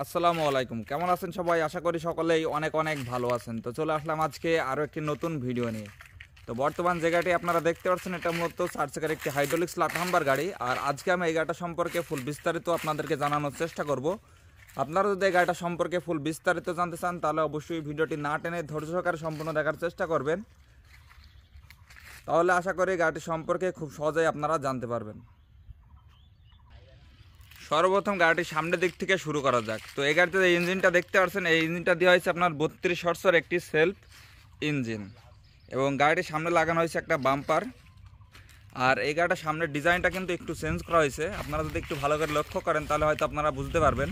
আসসালামু আলাইকুম কেমন আছেন সবাই আশা করি সকলেই অনেক অনেক ভালো আছেন তো চলে আসলাম আজকে আরও একটি নতুন ভিডিও নিয়ে তো বর্তমান জায়গাটি আপনারা দেখতে পাচ্ছেন এটা মূলত সার্চকার একটি হাইড্রোলিক্স লাটহাম্বার গাড়ি আর আজকে আমি এই গাড়িটা সম্পর্কে ফুল বিস্তারিত আপনাদেরকে জানানোর চেষ্টা করব আপনারা যদি এই গাড়িটা সম্পর্কে ফুল বিস্তারিত জানতে চান তাহলে অবশ্যই ভিডিওটি না টেনে ধৈর্য সহকারে সম্পূর্ণ দেখার চেষ্টা করবেন তাহলে আশা করি গাড়িটি সম্পর্কে খুব সহজেই আপনারা জানতে পারবেন সর্বপ্রথম গাড়িটি সামনের দিক থেকে শুরু করা যাক তো এই গাড়িতে যে ইঞ্জিনটা দেখতে পাচ্ছেন এই ইঞ্জিনটা দেওয়া হয়েছে আপনার বত্রিশ সরসর একটি সেলফ ইঞ্জিন এবং গাড়িটির সামনে লাগানো হয়েছে একটা বাম্পার আর এই গাড়িটার সামনের ডিজাইনটা কিন্তু একটু চেঞ্জ করা হয়েছে আপনারা যদি একটু ভালো করে লক্ষ্য করেন তাহলে হয়তো আপনারা বুঝতে পারবেন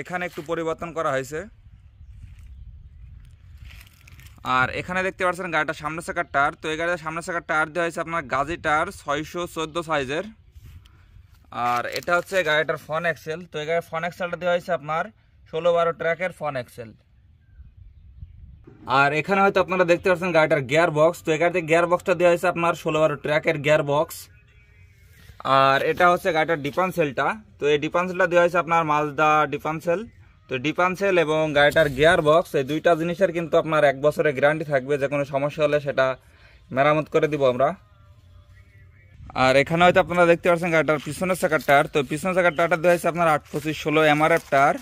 এখানে একটু পরিবর্তন করা হয়েছে আর এখানে দেখতে পাচ্ছেন গাড়িটার সামনে শাখার টার তো এই গাড়িটার সামনে চাকার টার দেওয়া হয়েছে আপনার গাজি টার ছয়শো চোদ্দো সাইজের আর এটা হচ্ছে গাড়িটার ফন এক্সেল তো এই গাড়ির ফন এক্সেলটা দেওয়া হয়েছে আপনার ষোলো বারো ট্র্যাকের ফন এক্সেল আর এখানে হয়তো আপনারা দেখতে পাচ্ছেন গাড়িটার গিয়ার বক্স তো এই গাড়িতে গিয়ার বক্সটা দেওয়া হয়েছে আপনার ষোলো বারো ট্র্যাকের গিয়ার বক্স আর এটা হচ্ছে গাড়িটার ডিপানসেলটা তো এই ডিপানসেলটা দেওয়া হয়েছে আপনার মালদা ডিপানসেল তো ডিপানসেল এবং গাড়িটার গিয়ার বক্স এই দুইটা জিনিসের কিন্তু আপনার এক বছরের গ্যারান্টি থাকবে যে কোনো সমস্যা হলে সেটা মেরামত করে দিব আমরা আর এখানে হয়তো আপনারা দেখতে পাচ্ছেন গাড়িটার পিছনের টায়ার তো পিছনের টায়ারটা দেওয়া হয়েছে আপনার আট পঁচিশ ষোলো এমআরএফটার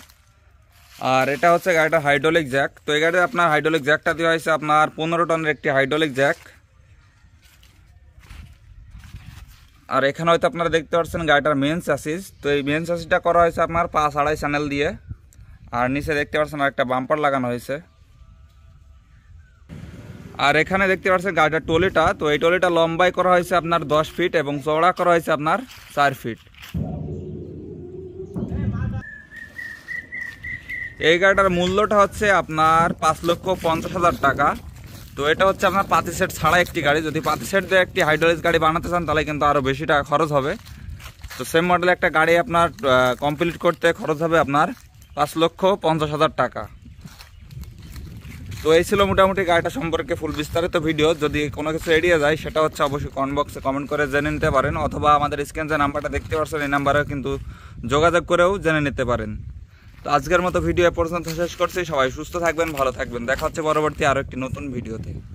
আর এটা হচ্ছে গাড়িটার হাইড্রোলিক জ্যাক তো এই গাড়িতে আপনার হাইড্রোলিক জ্যাকটা দেওয়া হয়েছে আপনার পনেরো টনের একটি হাইড্রোলিক জ্যাক আর এখানে হয়তো আপনারা দেখতে পাচ্ছেন গাড়িটার মেন চাষিস তো এই মেন চাষিসটা করা হয়েছে আপনার পাঁচ আড়াই চ্যানেল দিয়ে আর নিচে দেখতে পাচ্ছেন একটা বাম্পার লাগানো হয়েছে আর এখানে দেখতে পাচ্ছেন গাড়িটার টলিটা তো এই টলিটা লম্বাই করা হয়েছে আপনার দশ ফিট এবং চওড়া করা হয়েছে আপনার চার ফিট এই গাড়িটার মূল্যটা হচ্ছে আপনার পাঁচ লক্ষ পঞ্চাশ হাজার টাকা তো এটা হচ্ছে আপনার পাতি সেট ছাড়া একটি গাড়ি যদি পাতি সেট দিয়ে একটি হাইড্রোলিক্স গাড়ি বানাতে চান তাহলে কিন্তু আরও বেশি টাকা খরচ হবে তো সেম মডেলে একটা গাড়ি আপনার কমপ্লিট করতে খরচ হবে আপনার পাঁচ লক্ষ পঞ্চাশ হাজার টাকা তো এই ছিল মোটামুটি গাড়িটা সম্পর্কে ফুল বিস্তারিত ভিডিও যদি কোনো কিছু এড়িয়ে যায় সেটা হচ্ছে অবশ্যই কমেন্ট বক্সে কমেন্ট করে জেনে নিতে পারেন অথবা আমাদের স্ক্রিন যে নাম্বারটা দেখতে পাচ্ছেন এই নাম্বারে কিন্তু যোগাযোগ করেও জেনে নিতে পারেন তো আজকের মতো ভিডিও পর্যন্ত শেষ করছি সবাই সুস্থ থাকবেন ভালো থাকবেন দেখা হচ্ছে পরবর্তী আরও একটি নতুন ভিডিওতে